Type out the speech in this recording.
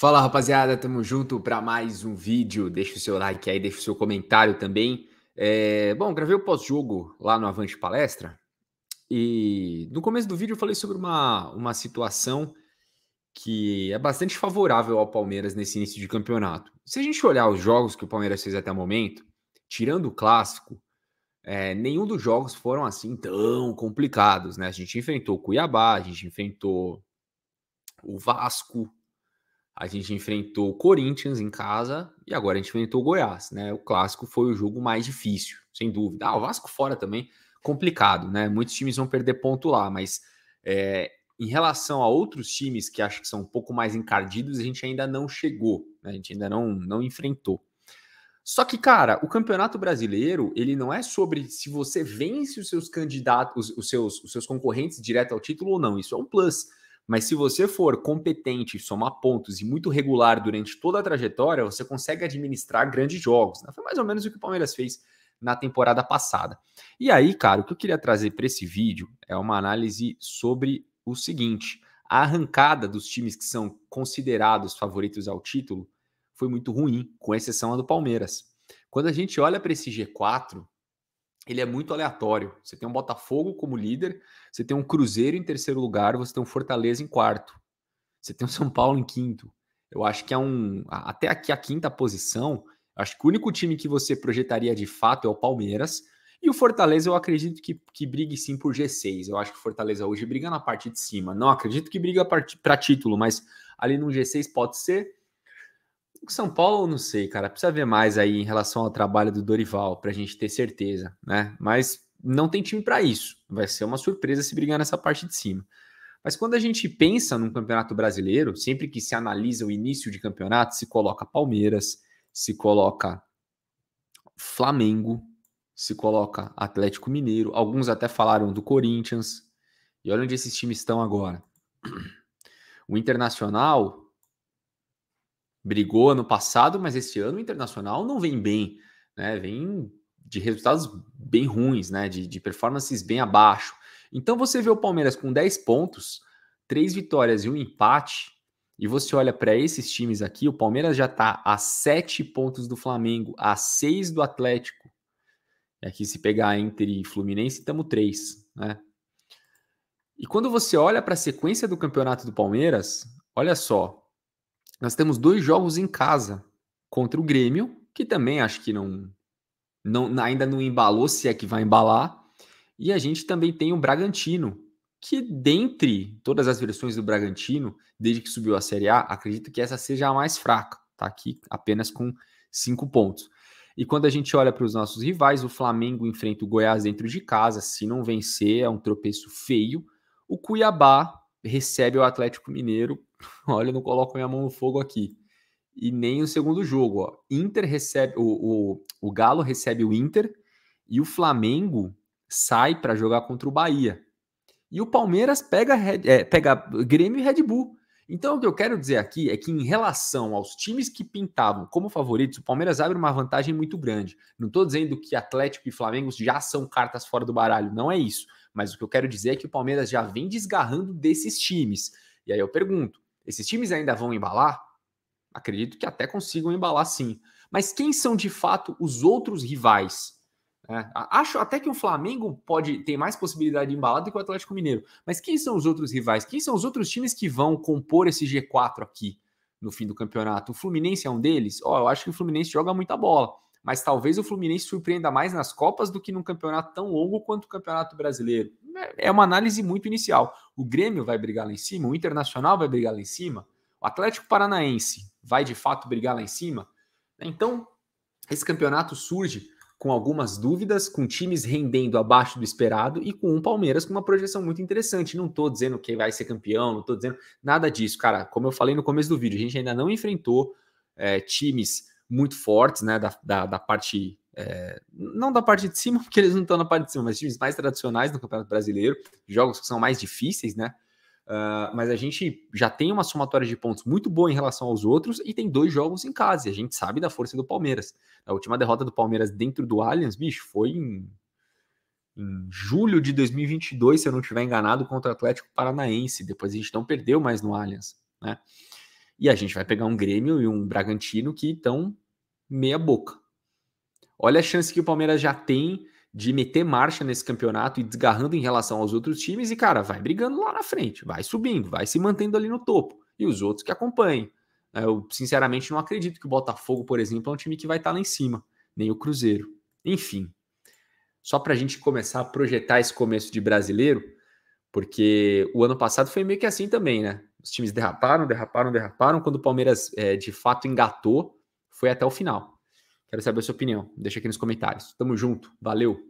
Fala rapaziada, tamo junto para mais um vídeo. Deixa o seu like aí, deixa o seu comentário também. É... Bom, gravei o pós-jogo lá no Avante Palestra e no começo do vídeo eu falei sobre uma, uma situação que é bastante favorável ao Palmeiras nesse início de campeonato. Se a gente olhar os jogos que o Palmeiras fez até o momento, tirando o clássico, é, nenhum dos jogos foram assim tão complicados, né? A gente enfrentou o Cuiabá, a gente enfrentou o Vasco, a gente enfrentou o Corinthians em casa e agora a gente enfrentou o Goiás, né? O clássico foi o jogo mais difícil, sem dúvida. Ah, o Vasco fora também, complicado, né? Muitos times vão perder ponto lá, mas é, em relação a outros times que acho que são um pouco mais encardidos, a gente ainda não chegou, né? a gente ainda não, não enfrentou. Só que, cara, o Campeonato Brasileiro, ele não é sobre se você vence os seus candidatos, os, os seus, os seus concorrentes direto ao título ou não. Isso é um plus mas se você for competente, somar pontos e muito regular durante toda a trajetória, você consegue administrar grandes jogos. Né? Foi mais ou menos o que o Palmeiras fez na temporada passada. E aí, cara, o que eu queria trazer para esse vídeo é uma análise sobre o seguinte: a arrancada dos times que são considerados favoritos ao título foi muito ruim, com exceção a do Palmeiras. Quando a gente olha para esse G4, ele é muito aleatório. Você tem um Botafogo como líder, você tem um Cruzeiro em terceiro lugar, você tem um Fortaleza em quarto, você tem um São Paulo em quinto. Eu acho que é um. Até aqui a quinta posição, acho que o único time que você projetaria de fato é o Palmeiras. E o Fortaleza, eu acredito que, que brigue sim por G6. Eu acho que o Fortaleza hoje briga na parte de cima. Não acredito que briga para título, mas ali no G6 pode ser. São Paulo, não sei, cara. Precisa ver mais aí em relação ao trabalho do Dorival para a gente ter certeza, né? Mas não tem time para isso. Vai ser uma surpresa se brigar nessa parte de cima. Mas quando a gente pensa num campeonato brasileiro, sempre que se analisa o início de campeonato, se coloca Palmeiras, se coloca Flamengo, se coloca Atlético Mineiro. Alguns até falaram do Corinthians. E olha onde esses times estão agora. O Internacional brigou ano passado, mas este ano o Internacional não vem bem, né? Vem de resultados bem ruins, né? De, de performances bem abaixo. Então você vê o Palmeiras com 10 pontos, três vitórias e um empate, e você olha para esses times aqui, o Palmeiras já está a 7 pontos do Flamengo, a 6 do Atlético. E aqui se pegar Inter e Fluminense, estamos 3, né? E quando você olha para a sequência do campeonato do Palmeiras, olha só, nós temos dois jogos em casa contra o Grêmio, que também acho que não, não ainda não embalou, se é que vai embalar. E a gente também tem o Bragantino, que dentre todas as versões do Bragantino, desde que subiu a Série A, acredito que essa seja a mais fraca. Está aqui apenas com cinco pontos. E quando a gente olha para os nossos rivais, o Flamengo enfrenta o Goiás dentro de casa. Se não vencer, é um tropeço feio. O Cuiabá recebe o Atlético Mineiro. Olha, não coloco minha mão no fogo aqui. E nem o segundo jogo, ó. Inter recebe o, o, o Galo recebe o Inter e o Flamengo sai para jogar contra o Bahia. E o Palmeiras pega, é, pega Grêmio e Red Bull. Então, o que eu quero dizer aqui é que, em relação aos times que pintavam como favoritos, o Palmeiras abre uma vantagem muito grande. Não estou dizendo que Atlético e Flamengo já são cartas fora do baralho, não é isso. Mas o que eu quero dizer é que o Palmeiras já vem desgarrando desses times. E aí eu pergunto: esses times ainda vão embalar? Acredito que até consigam embalar sim. Mas quem são de fato os outros rivais? É, acho até que o Flamengo pode ter mais possibilidade de embalar do que o Atlético Mineiro. Mas quem são os outros rivais? Quem são os outros times que vão compor esse G4 aqui no fim do campeonato? O Fluminense é um deles? Ó, oh, eu acho que o Fluminense joga muita bola mas talvez o Fluminense surpreenda mais nas Copas do que num campeonato tão longo quanto o Campeonato Brasileiro. É uma análise muito inicial. O Grêmio vai brigar lá em cima, o Internacional vai brigar lá em cima, o Atlético Paranaense vai de fato brigar lá em cima. Então, esse campeonato surge com algumas dúvidas, com times rendendo abaixo do esperado e com um Palmeiras com uma projeção muito interessante. Não estou dizendo que vai ser campeão, não estou dizendo nada disso, cara. Como eu falei no começo do vídeo, a gente ainda não enfrentou é, times muito fortes, né? Da, da, da parte. É, não da parte de cima, porque eles não estão na parte de cima, mas times mais tradicionais no Campeonato Brasileiro, jogos que são mais difíceis, né? Uh, mas a gente já tem uma somatória de pontos muito boa em relação aos outros e tem dois jogos em casa. E a gente sabe da força do Palmeiras. A última derrota do Palmeiras dentro do Allianz, bicho, foi em, em julho de 2022, se eu não estiver enganado, contra o Atlético Paranaense. Depois a gente não perdeu mais no Allianz, né? E a gente vai pegar um Grêmio e um Bragantino que estão meia boca. Olha a chance que o Palmeiras já tem de meter marcha nesse campeonato e desgarrando em relação aos outros times e, cara, vai brigando lá na frente, vai subindo, vai se mantendo ali no topo e os outros que acompanhem. É, eu, sinceramente, não acredito que o Botafogo, por exemplo, é um time que vai estar tá lá em cima, nem o Cruzeiro. Enfim, só para a gente começar a projetar esse começo de brasileiro, porque o ano passado foi meio que assim também, né? Os times derraparam, derraparam, derraparam. Quando o Palmeiras é, de fato engatou, foi até o final. Quero saber a sua opinião. Deixa aqui nos comentários. Tamo junto. Valeu.